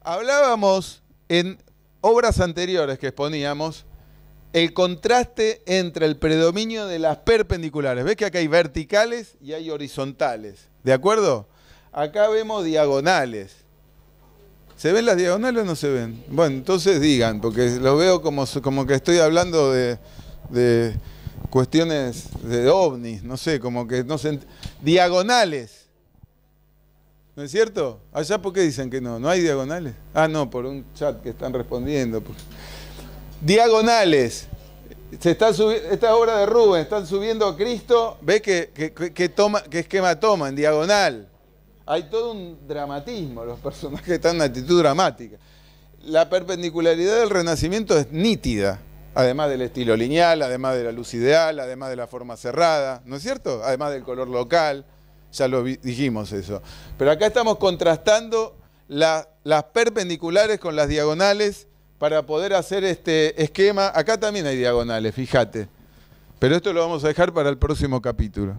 Hablábamos en obras anteriores que exponíamos el contraste entre el predominio de las perpendiculares. ¿Ves que acá hay verticales y hay horizontales? ¿De acuerdo? Acá vemos diagonales. ¿Se ven las diagonales o no se ven? Bueno, entonces digan, porque lo veo como, como que estoy hablando de, de cuestiones de ovnis, no sé, como que no se... Diagonales. ¿No es cierto? Allá, ¿por qué dicen que no? ¿No hay diagonales? Ah, no, por un chat que están respondiendo. Pues. Diagonales. Se está esta obra de Rubens, están subiendo a Cristo. ¿Ves qué toma, esquema toma en diagonal? Hay todo un dramatismo, los personajes están en actitud dramática. La perpendicularidad del Renacimiento es nítida, además del estilo lineal, además de la luz ideal, además de la forma cerrada, ¿no es cierto? Además del color local ya lo dijimos eso. Pero acá estamos contrastando las perpendiculares con las diagonales para poder hacer este esquema. Acá también hay diagonales, fíjate. Pero esto lo vamos a dejar para el próximo capítulo.